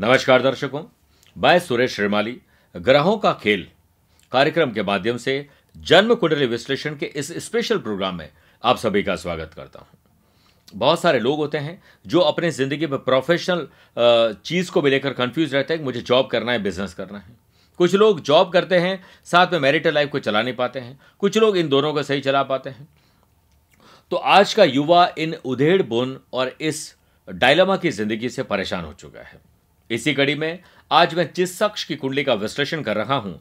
नमस्कार दर्शकों मैं सुरेश श्रीमाली ग्रहों का खेल कार्यक्रम के माध्यम से जन्म कुंडली विश्लेषण के इस स्पेशल प्रोग्राम में आप सभी का स्वागत करता हूं बहुत सारे लोग होते हैं जो अपने ज़िंदगी में प्रोफेशनल चीज़ को भी लेकर कन्फ्यूज रहते हैं कि मुझे जॉब करना है बिजनेस करना है कुछ लोग जॉब करते हैं साथ में मैरिटल लाइफ को चला नहीं पाते हैं कुछ लोग इन दोनों को सही चला पाते हैं तो आज का युवा इन उधेड़ बुन और इस डायलमा की ज़िंदगी से परेशान हो चुका है इसी कड़ी में आज मैं जिस शख्स की कुंडली का विश्लेषण कर रहा हूं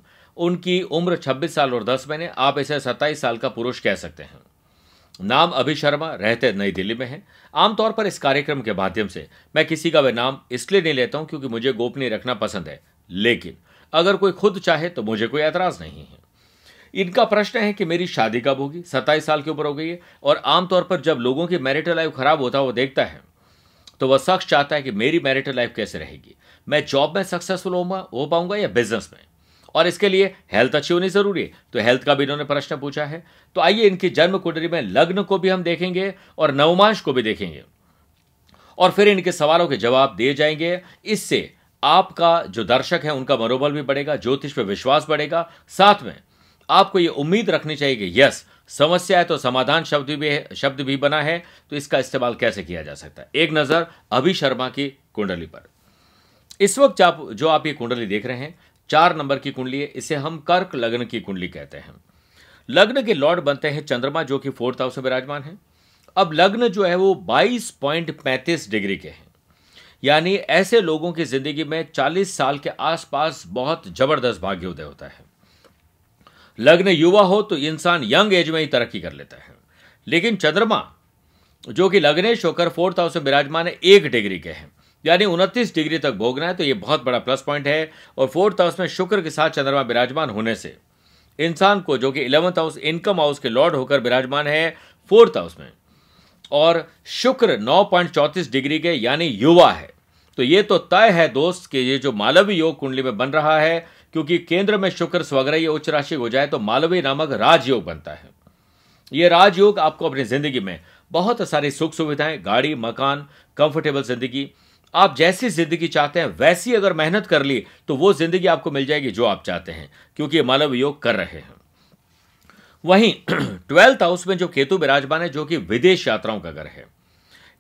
उनकी उम्र 26 साल और 10 महीने आप इसे 27 साल का पुरुष कह सकते हैं नाम अभि शर्मा रहते नई दिल्ली में हैं आमतौर पर इस कार्यक्रम के माध्यम से मैं किसी का वह नाम इसलिए नहीं लेता हूं क्योंकि मुझे गोपनीय रखना पसंद है लेकिन अगर कोई खुद चाहे तो मुझे कोई ऐतराज नहीं है इनका प्रश्न है कि मेरी शादी कब होगी सत्ताईस साल की उम्र हो गई है और आमतौर पर जब लोगों की मैरिटल लाइफ खराब होता है वो देखता है तो वह शख्स चाहता है कि मेरी मैरिटल लाइफ कैसे रहेगी मैं जॉब में सक्सेसफुल हो पाऊंगा या बिजनेस में और इसके लिए हेल्थ अच्छी होनी जरूरी है तो हेल्थ का भी इन्होंने प्रश्न पूछा है तो आइए इनकी जन्म कुंडली में लग्न को भी हम देखेंगे और नवमांश को भी देखेंगे और फिर इनके सवालों के जवाब दिए जाएंगे इससे आपका जो दर्शक है उनका मनोबल भी बढ़ेगा ज्योतिष पर विश्वास बढ़ेगा साथ में आपको ये उम्मीद रखनी चाहिए कि यस समस्या है तो समाधान शब्द भी शब्द भी बना है तो इसका इस्तेमाल कैसे किया जा सकता है एक नज़र अभि शर्मा की कुंडली पर इस वक्त आप जो आप ये कुंडली देख रहे हैं चार नंबर की कुंडली है इसे हम कर्क लग्न की कुंडली कहते हैं लग्न के लॉर्ड बनते हैं चंद्रमा जो कि फोर्थ हाउस में विराजमान है अब लग्न जो है वो बाईस पॉइंट पैंतीस डिग्री के हैं यानी ऐसे लोगों की जिंदगी में चालीस साल के आसपास बहुत जबरदस्त भाग्योदय होता है लग्न युवा हो तो इंसान यंग एज में ही तरक्की कर लेता है लेकिन चंद्रमा जो कि लग्नेश होकर फोर्थ हाउस में विराजमान है एक डिग्री के हैं यानी उनतीस डिग्री तक भोगना है तो ये बहुत बड़ा प्लस पॉइंट है और फोर्थ हाउस में शुक्र के साथ चंद्रमा विराजमान होने से इंसान को जो कि इलेवंथ हाउस इनकम हाउस के लॉर्ड होकर विराजमान है फोर्थ हाउस में और शुक्र नौ पॉइंट चौंतीस डिग्री के यानी युवा है तो ये तो तय है दोस्त कि ये जो मालवीय योग कुंडली में बन रहा है क्योंकि केंद्र में शुक्र स्वग्रह उच्च राशि हो जाए तो मालवीय नामक राजयोग बनता है ये राजयोग आपको अपनी जिंदगी में बहुत सारी सुख सुविधाएं गाड़ी मकान कंफर्टेबल जिंदगी आप जैसी जिंदगी चाहते हैं वैसी अगर मेहनत कर ली तो वो जिंदगी आपको मिल जाएगी जो आप चाहते हैं क्योंकि ये मालव योग कर रहे हैं वहीं ट्वेल्थ हाउस में जो केतु विराजमान है जो कि विदेश यात्राओं का घर है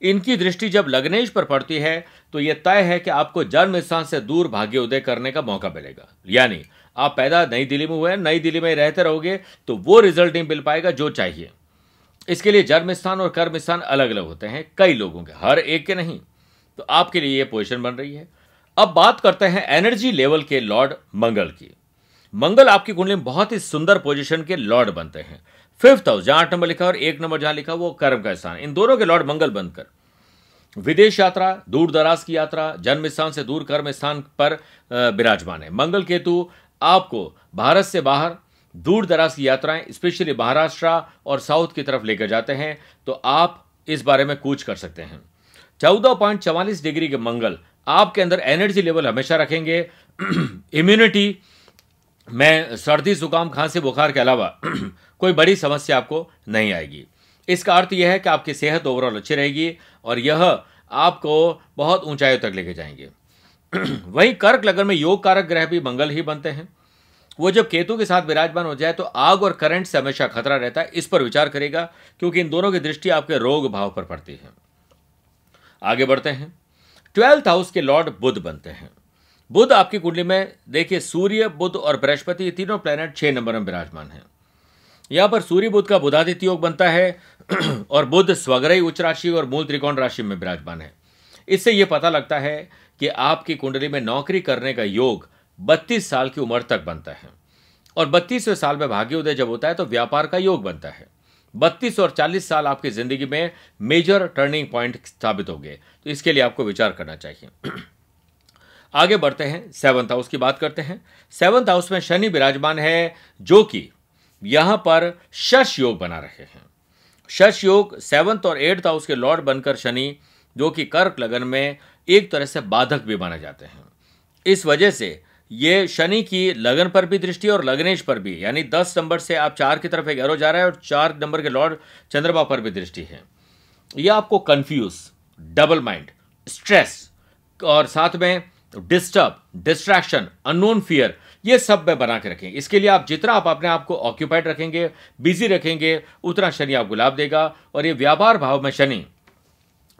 इनकी दृष्टि जब लग्नेश पर पड़ती है तो यह तय है कि आपको जन्म स्थान से दूर भाग्योदय करने का मौका मिलेगा यानी आप पैदा नई दिल्ली में हुए हैं नई दिल्ली में रहते रहोगे तो वो रिजल्ट नहीं मिल पाएगा जो चाहिए इसके लिए जन्म स्थान और कर्म स्थान अलग अलग होते हैं कई लोगों के हर एक के नहीं तो आपके लिए ये पोजिशन बन रही है अब बात करते हैं एनर्जी लेवल के लॉर्ड मंगल की मंगल आपकी कुंडली में बहुत ही सुंदर पोजिशन के लॉर्ड बनते हैं फिफ्थ हाउस जहां आठ नंबर लिखा और एक नंबर जहां लिखा वो कर्म का स्थान इन दोनों के लॉर्ड मंगल बनकर विदेश यात्रा दूर दराज की यात्रा जन्म स्थान से दूर कर्म स्थान पर विराजमान है मंगल केतु आपको भारत से बाहर दूर दराज की यात्राएं स्पेशली महाराष्ट्र और साउथ की तरफ लेकर जाते हैं तो आप इस बारे में कूच कर सकते हैं चौदह पॉइंट चवालीस डिग्री के मंगल आपके अंदर एनर्जी लेवल हमेशा रखेंगे इम्यूनिटी में सर्दी जुकाम खांसी बुखार के अलावा कोई बड़ी समस्या आपको नहीं आएगी इसका अर्थ यह है कि आपकी सेहत ओवरऑल अच्छी रहेगी और यह आपको बहुत ऊंचाइयों तक लेके जाएंगे वहीं कर्क लगन में योग कारक ग्रह भी मंगल ही बनते हैं वो जब केतु के साथ विराजमान हो जाए तो आग और करंट से हमेशा खतरा रहता है इस पर विचार करेगा क्योंकि इन दोनों की दृष्टि आपके रोग भाव पर पड़ती है आगे बढ़ते हैं ट्वेल्थ हाउस के लॉर्ड बुद्ध बनते हैं बुद्ध आपकी कुंडली में देखिए सूर्य बुद्ध और बृहस्पति तीनों प्लैनेट छह नंबर में विराजमान हैं यहाँ पर सूर्य बुद्ध का बुधादित्य योग बनता है और बुद्ध स्वग्रही उच्च राशि और मूल त्रिकोण राशि में विराजमान है इससे यह पता लगता है कि आपकी कुंडली में नौकरी करने का योग 32 साल की उम्र तक बनता है और बत्तीसवें साल में भाग्य उदय जब होता है तो व्यापार का योग बनता है बत्तीस और चालीस साल आपकी जिंदगी में मेजर टर्निंग पॉइंट स्थापित हो गए तो इसके लिए आपको विचार करना चाहिए आगे बढ़ते हैं सेवंथ हाउस की बात करते हैं सेवंथ हाउस में शनि विराजमान है जो कि यहां पर शश योग बना रहे हैं शश योग सेवंथ और एट्थ हाउस के लॉर्ड बनकर शनि जो कि कर्क लगन में एक तरह से बाधक भी माने जाते हैं इस वजह से ये शनि की लगन पर भी दृष्टि और लगनेश पर भी यानी दस नंबर से आप चार की तरफ एक एरो जा रहा है और चार नंबर के लॉर्ड चंद्रमा पर भी दृष्टि है यह आपको कंफ्यूज डबल माइंड स्ट्रेस और साथ में डिस्टर्ब डिस्ट्रैक्शन अननोन फियर ये सब मैं बना के रखेंगे इसके लिए आप जितना आप अपने आप को ऑक्यूपाइड रखेंगे बिजी रखेंगे उतना शनि आप गुलाब देगा और ये व्यापार भाव में शनि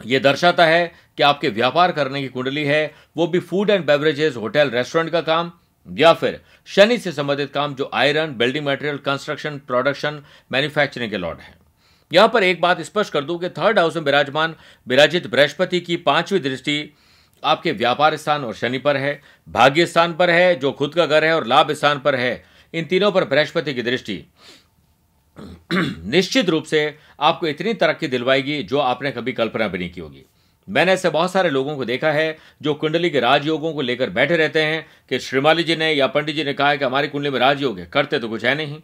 ये दर्शाता है कि आपके व्यापार करने की कुंडली है वो भी food and beverages hotel restaurant का काम या फिर शनि से संबंधित काम जो iron building material construction production manufacturing के लॉर्ड है यहां पर एक बात स्पष्ट कर दूं कि थर्ड हाउस में विराजमान विराजित बृहस्पति की पांचवी दृष्टि आपके व्यापार स्थान और शनि पर है भाग्य स्थान पर है जो खुद का घर है और लाभ स्थान पर है इन तीनों पर बृहस्पति की दृष्टि निश्चित रूप से आपको इतनी तरक्की दिलवाएगी जो आपने कभी कल्पना भी नहीं की होगी मैंने ऐसे बहुत सारे लोगों को देखा है जो कुंडली के राजयोगों को लेकर बैठे रहते हैं कि श्रीमाली जी ने या पंडित जी ने कहा है कि हमारी कुंडली में राजयोग है करते तो कुछ है नहीं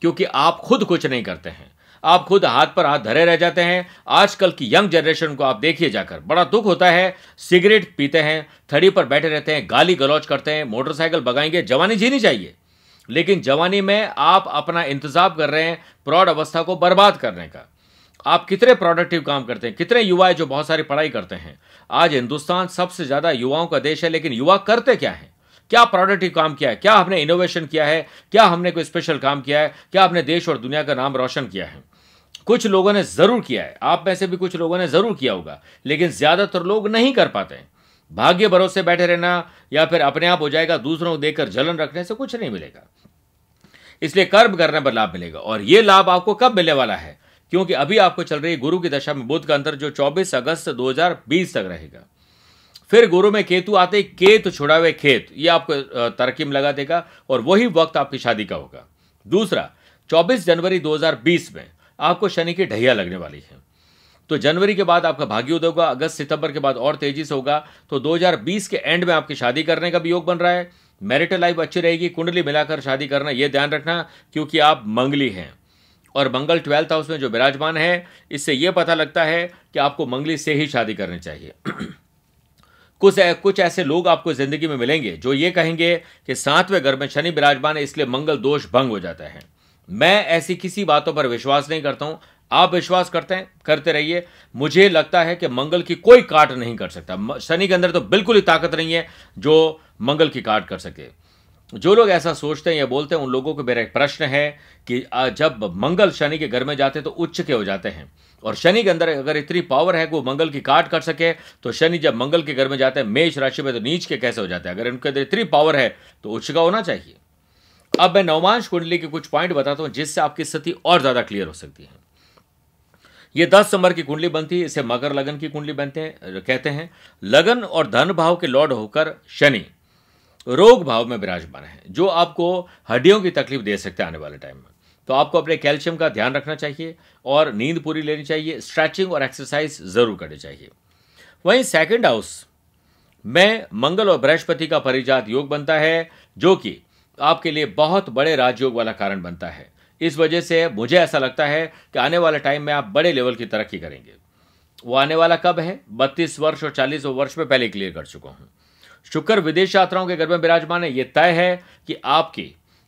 क्योंकि आप खुद कुछ नहीं करते हैं आप खुद हाथ पर हाथ धरे रह जाते हैं आजकल की यंग जनरेशन को आप देखिए जाकर बड़ा दुख होता है सिगरेट पीते हैं थड़ी पर बैठे रहते हैं गाली गलौज करते हैं मोटरसाइकिल भगाएंगे जवानी जीनी चाहिए लेकिन जवानी में आप अपना इंतजाम कर रहे हैं प्रौड अवस्था को बर्बाद करने का आप कितने प्रोडक्टिव काम करते हैं कितने युवा है जो बहुत सारी पढ़ाई करते हैं आज हिंदुस्तान सबसे ज्यादा युवाओं का देश है लेकिन युवा करते क्या है क्या प्रोडक्टिव काम किया है क्या हमने इनोवेशन किया है क्या हमने कोई स्पेशल काम किया है क्या हमने देश और दुनिया का नाम रोशन किया है कुछ लोगों ने ज़रूर किया है आप में से भी कुछ लोगों ने ज़रूर किया होगा लेकिन ज़्यादातर लोग नहीं कर पाते हैं भाग्य भरोसे बैठे रहना या फिर अपने आप हो जाएगा दूसरों को देखकर जलन रखने से कुछ नहीं मिलेगा इसलिए कर्म करने पर लाभ मिलेगा और यह लाभ आपको कब मिलने वाला है क्योंकि अभी आपको चल रही गुरु की दशा में बुद्ध का अंतर जो 24 अगस्त 2020 तक रहेगा फिर गुरु में केतु आते केत केतु खेत ये आपको तरकीम लगा देगा और वही वक्त आपकी शादी का होगा दूसरा 24 जनवरी 2020 में आपको शनि की ढैया लगने वाली है तो जनवरी के बाद आपका भाग्योदय होगा अगस्त सितंबर के बाद और तेजी से होगा तो 2020 के एंड में आपकी शादी करने का भी योग बन रहा है मैरिटल लाइफ अच्छी रहेगी कुंडली मिलाकर शादी करना यह ध्यान रखना क्योंकि आप मंगली हैं और मंगल ट्वेल्थ हाउस में जो विराजमान है इससे यह पता लगता है कि आपको मंगली से ही शादी करनी चाहिए कुछ कुछ ऐसे लोग आपको जिंदगी में मिलेंगे जो ये कहेंगे कि सातवें घर में शनि विराजमान है इसलिए मंगल दोष भंग हो जाता है मैं ऐसी किसी बातों पर विश्वास नहीं करता हूं आप विश्वास करते हैं करते रहिए मुझे लगता है कि मंगल की कोई काट नहीं कर सकता शनि के अंदर तो बिल्कुल ही ताकत नहीं है जो मंगल की काट कर सके जो लोग ऐसा सोचते हैं या बोलते हैं उन लोगों को मेरा एक प्रश्न है कि जब मंगल शनि के घर में जाते तो उच्च के हो जाते हैं और शनि के अंदर अगर इतनी पावर है कि वो मंगल की काट कर सके तो शनि जब मंगल के घर में जाते हैं मेष राशि में तो नीच के कैसे हो जाते हैं अगर उनके अंदर इतनी पावर है तो उच्च का होना चाहिए अब मैं नवमांश कुंडली के कुछ पॉइंट बताता हूं जिससे आपकी स्थिति और ज़्यादा क्लियर हो सकती है यह दस नंबर की कुंडली बनती है इसे मकर लगन की कुंडली बनते हैं कहते हैं लगन और धन भाव के लॉर्ड होकर शनि रोग भाव में विराजमान है जो आपको हड्डियों की तकलीफ दे सकते हैं आने वाले टाइम में तो आपको अपने कैल्शियम का ध्यान रखना चाहिए और नींद पूरी लेनी चाहिए स्ट्रेचिंग और एक्सरसाइज ज़रूर करनी चाहिए वहीं सेकेंड हाउस में मंगल और बृहस्पति का परिजात योग बनता है जो कि आपके लिए बहुत बड़े राजयोग वाला कारण बनता है इस वजह से मुझे ऐसा लगता है कि आने वाले टाइम में आप बड़े लेवल की तरक्की करेंगे वो आने वाला कब है बत्तीस वर्ष और चालीस वर्ष में पहले क्लियर कर चुका हूं शुक्र विदेश यात्राओं के घर में विराजमान है यह तय है कि आपकी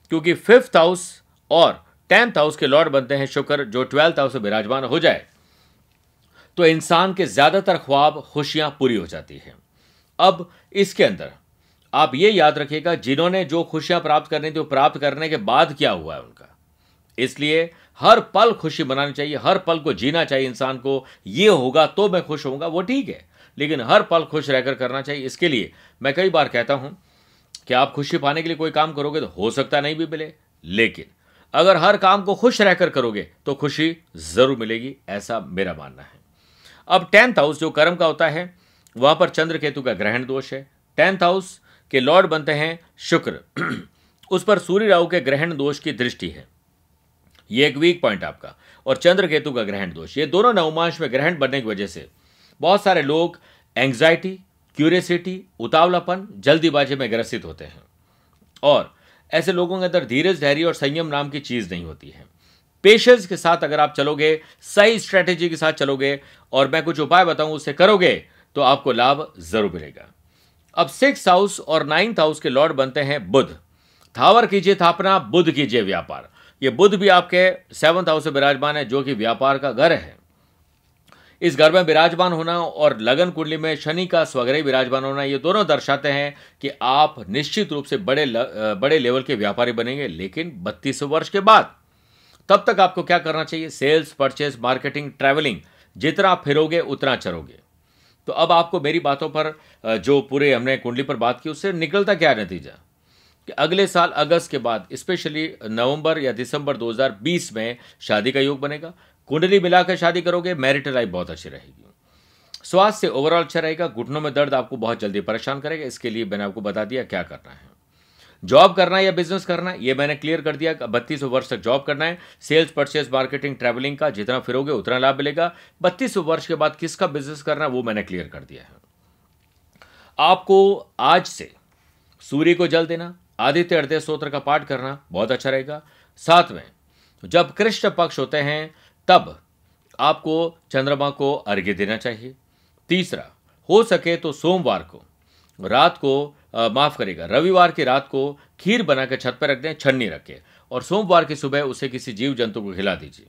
क्योंकि फिफ्थ हाउस और टेंथ हाउस के लॉर्ड बनते हैं शुक्र जो ट्वेल्थ हाउस में विराजमान हो जाए तो इंसान के ज़्यादातर ख्वाब खुशियां पूरी हो जाती हैं अब इसके अंदर आप ये याद रखिएगा जिन्होंने जो खुशियां प्राप्त करनी थी वो प्राप्त करने के बाद क्या हुआ है उनका इसलिए हर पल खुशी बनानी चाहिए हर पल को जीना चाहिए इंसान को ये होगा तो मैं खुश होऊंगा वो ठीक है लेकिन हर पल खुश रहकर करना चाहिए इसके लिए मैं कई बार कहता हूं कि आप खुशी पाने के लिए कोई काम करोगे तो हो सकता नहीं भी मिले लेकिन अगर हर काम को खुश रहकर करोगे तो खुशी जरूर मिलेगी ऐसा मेरा मानना है अब टेंथ हाउस जो कर्म का होता है वहां पर चंद्र केतु का ग्रहण दोष है टेंथ हाउस के लॉर्ड बनते हैं शुक्र उस पर सूर्य राहु के ग्रहण दोष की दृष्टि है ये एक वीक पॉइंट आपका और चंद्र केतु का ग्रहण दोष ये दोनों नवमांश में ग्रहण बनने की वजह से बहुत सारे लोग एंग्जाइटी क्यूरियसिटी उतावलापन जल्दीबाजी में ग्रसित होते हैं और ऐसे लोगों के अंदर धीरज धैर्य और संयम नाम की चीज़ नहीं होती है पेशेंस के साथ अगर आप चलोगे सही स्ट्रैटेजी के साथ चलोगे और मैं कुछ उपाय बताऊं उससे करोगे तो आपको लाभ जरूर मिलेगा अब सिक्स हाउस और नाइन्थ हाउस के लॉर्ड बनते हैं बुद्ध थावर कीजिए थापना बुद्ध कीजिए व्यापार ये बुद्ध भी आपके सेवंथ हाउस से विराजमान है जो कि व्यापार का घर है इस घर में विराजमान होना और लगन कुंडली में शनि का स्वग्रह विराजमान होना ये दोनों दर्शाते हैं कि आप निश्चित रूप से बड़े ल, बड़े लेवल के व्यापारी बनेंगे लेकिन बत्तीस वर्ष के बाद तब तक आपको क्या करना चाहिए सेल्स परचेस मार्केटिंग ट्रैवलिंग जितना फिरोगे उतना चरोगे तो अब आपको मेरी बातों पर जो पूरे हमने कुंडली पर बात की उससे निकलता क्या नतीजा कि अगले साल अगस्त के बाद स्पेशली नवंबर या दिसंबर 2020 में शादी का योग बनेगा कुंडली मिलाकर शादी करोगे मैरिट लाइफ बहुत अच्छी रहेगी स्वास्थ्य से ओवरऑल अच्छा रहेगा घुटनों में दर्द आपको बहुत जल्दी परेशान करेगा इसके लिए मैंने आपको बता दिया क्या करना है जॉब करना है या बिजनेस करना है ये मैंने क्लियर कर दिया बत्तीस वर्ष तक जॉब करना है सेल्स परचेस मार्केटिंग ट्रैवलिंग का जितना फिरोगे उतना लाभ मिलेगा बत्तीस वर्ष के बाद किसका बिजनेस करना है वो मैंने क्लियर कर दिया है आपको आज से सूर्य को जल देना आदित्य हृदय स्त्रोत्र का पाठ करना बहुत अच्छा रहेगा साथ में जब कृष्ण पक्ष होते हैं तब आपको चंद्रमा को अर्घ्य देना चाहिए तीसरा हो सके तो सोमवार को रात को माफ़ करेगा रविवार की रात को खीर बनाकर छत पर रख दें छन्नी रखें और सोमवार की सुबह उसे किसी जीव जंतु को खिला दीजिए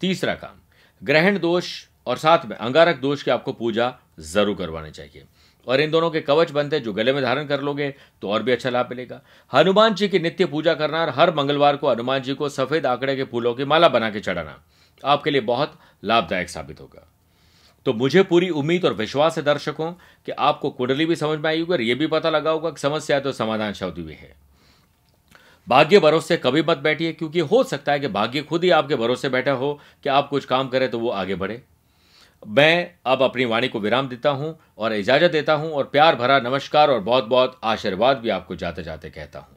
तीसरा काम ग्रहण दोष और साथ में अंगारक दोष की आपको पूजा जरूर करवानी चाहिए और इन दोनों के कवच बनते जो गले में धारण कर लोगे तो और भी अच्छा लाभ मिलेगा हनुमान जी की नित्य पूजा करना और हर मंगलवार को हनुमान जी को सफ़ेद आंकड़े के फूलों की माला बना के चढ़ाना आपके लिए बहुत लाभदायक साबित होगा तो मुझे पूरी उम्मीद और विश्वास है दर्शकों कि आपको कुंडली भी समझ में आई होगी और यह भी पता लगा होगा कि समस्या है तो समाधान शब्द भी है भाग्य भरोसे कभी मत बैठिए क्योंकि हो सकता है कि भाग्य खुद ही आपके भरोसे बैठा हो कि आप कुछ काम करें तो वो आगे बढ़े मैं अब अपनी वाणी को विराम देता हूं और इजाज़त देता हूं और प्यार भरा नमस्कार और बहुत बहुत आशीर्वाद भी आपको जाते जाते कहता हूं